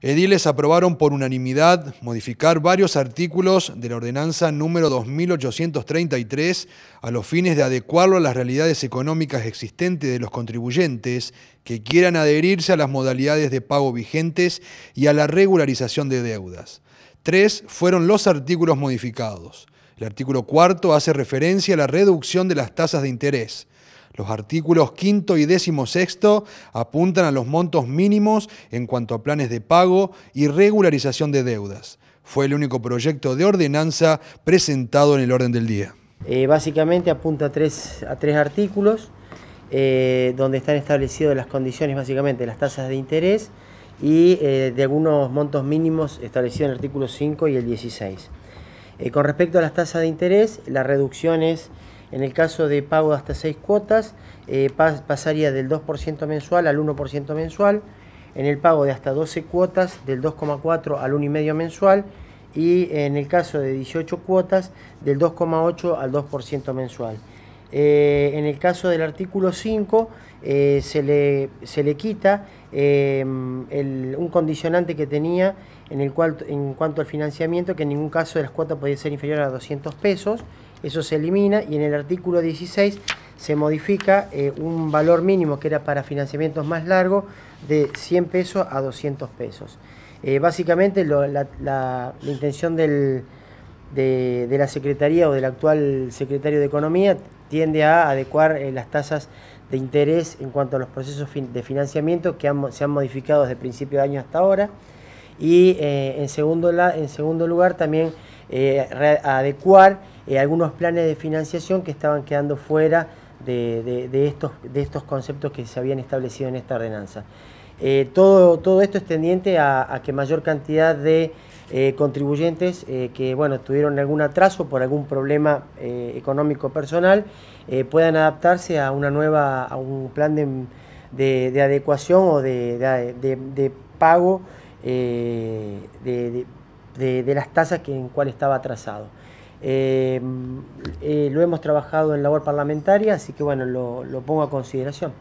Ediles aprobaron por unanimidad modificar varios artículos de la ordenanza número 2833 a los fines de adecuarlo a las realidades económicas existentes de los contribuyentes que quieran adherirse a las modalidades de pago vigentes y a la regularización de deudas. Tres fueron los artículos modificados. El artículo cuarto hace referencia a la reducción de las tasas de interés. Los artículos quinto y décimo sexto apuntan a los montos mínimos en cuanto a planes de pago y regularización de deudas. Fue el único proyecto de ordenanza presentado en el orden del día. Eh, básicamente apunta a tres, a tres artículos eh, donde están establecidas las condiciones, básicamente las tasas de interés y eh, de algunos montos mínimos establecidos en el artículo 5 y el 16. con respecto a las tasas de interés, la reducción es en el caso de pago de hasta 6 cuotas, eh, pasaría del 2% mensual al 1% mensual. En el pago de hasta 12 cuotas, del 2,4 al 1,5 mensual. Y en el caso de 18 cuotas, del 2,8 al 2% mensual. Eh, en el caso del artículo 5 eh, se, le, se, le, quita em, un condicionante que tenía en, el cual, en cuanto al financiamiento, que en ningún caso de las cuotas podía ser inferior a 200 pesos, eso se elimina y en el artículo 16 se modifica eh, un valor mínimo que era para financiamientos más largos de 100 pesos a 200 pesos. básicamente la intención del de, la Secretaría o del actual secretario de Economía tiende a adecuar eh, las tasas de interés en cuanto a los procesos de financiamiento que se han modificado desde principio de año hasta ahora. Y eh, en, segundo en segundo lugar también eh, adecuar algunos planes de financiación que estaban quedando fuera de, estos, de estos conceptos que se habían establecido en esta ordenanza. Eh, todo, todo esto es tendiente a, que mayor cantidad de eh, contribuyentes eh, que bueno, tuvieron algún atraso por algún problema económico personal puedan adaptarse a una nueva, a un plan de, adecuación o de, pago de, las tasas que, en cual estaba atrasado. Eh, lo hemos trabajado en labor parlamentaria, así que bueno, lo, pongo a consideración.